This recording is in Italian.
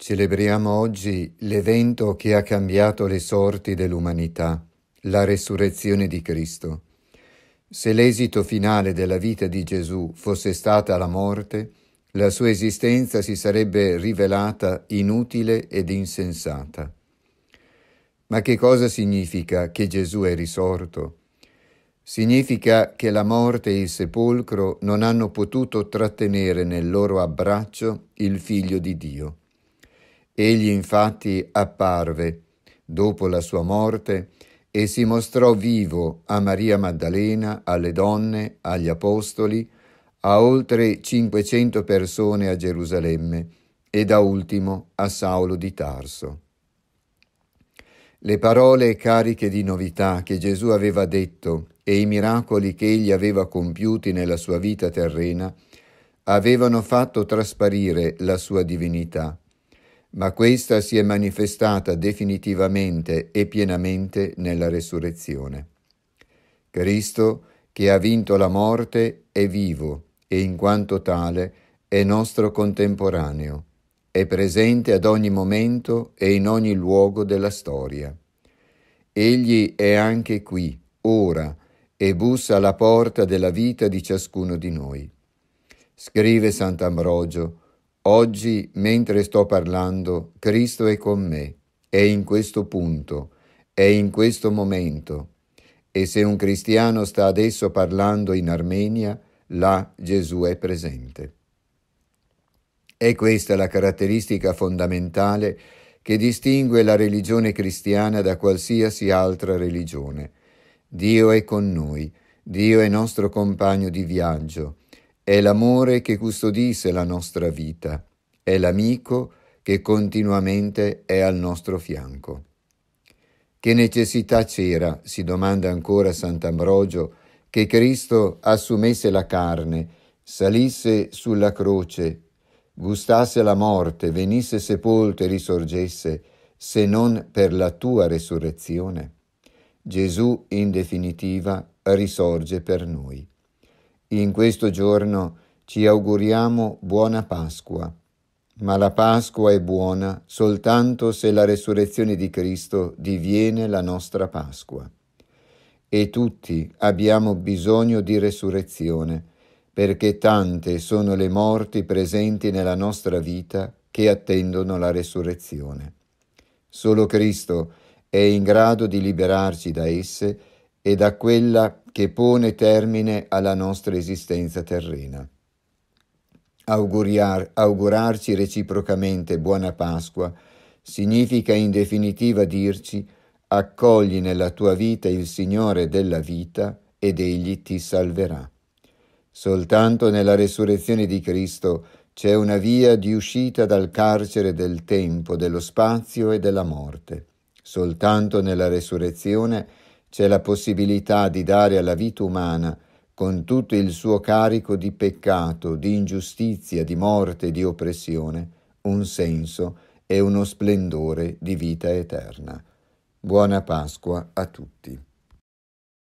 Celebriamo oggi l'evento che ha cambiato le sorti dell'umanità, la resurrezione di Cristo. Se l'esito finale della vita di Gesù fosse stata la morte, la sua esistenza si sarebbe rivelata inutile ed insensata. Ma che cosa significa che Gesù è risorto? Significa che la morte e il sepolcro non hanno potuto trattenere nel loro abbraccio il figlio di Dio. Egli infatti apparve dopo la sua morte e si mostrò vivo a Maria Maddalena, alle donne, agli apostoli, a oltre 500 persone a Gerusalemme e da ultimo a Saulo di Tarso. Le parole cariche di novità che Gesù aveva detto e i miracoli che egli aveva compiuti nella sua vita terrena avevano fatto trasparire la sua divinità ma questa si è manifestata definitivamente e pienamente nella resurrezione. Cristo, che ha vinto la morte, è vivo e in quanto tale è nostro contemporaneo, è presente ad ogni momento e in ogni luogo della storia. Egli è anche qui, ora, e bussa alla porta della vita di ciascuno di noi. Scrive Sant'Ambrogio, Oggi, mentre sto parlando, Cristo è con me, è in questo punto, è in questo momento. E se un cristiano sta adesso parlando in Armenia, là Gesù è presente. È questa la caratteristica fondamentale che distingue la religione cristiana da qualsiasi altra religione. Dio è con noi, Dio è nostro compagno di viaggio, è l'amore che custodisse la nostra vita, è l'amico che continuamente è al nostro fianco. Che necessità c'era, si domanda ancora Sant'Ambrogio, che Cristo assumesse la carne, salisse sulla croce, gustasse la morte, venisse sepolto e risorgesse, se non per la tua resurrezione? Gesù, in definitiva, risorge per noi. In questo giorno ci auguriamo buona Pasqua, ma la Pasqua è buona soltanto se la resurrezione di Cristo diviene la nostra Pasqua. E tutti abbiamo bisogno di resurrezione, perché tante sono le morti presenti nella nostra vita che attendono la resurrezione. Solo Cristo è in grado di liberarci da esse e da quella che pone termine alla nostra esistenza terrena. Auguriar, augurarci reciprocamente buona Pasqua significa in definitiva dirci accogli nella tua vita il Signore della vita ed egli ti salverà. Soltanto nella resurrezione di Cristo c'è una via di uscita dal carcere del tempo, dello spazio e della morte. Soltanto nella resurrezione c'è la possibilità di dare alla vita umana, con tutto il suo carico di peccato, di ingiustizia, di morte, di oppressione, un senso e uno splendore di vita eterna. Buona Pasqua a tutti.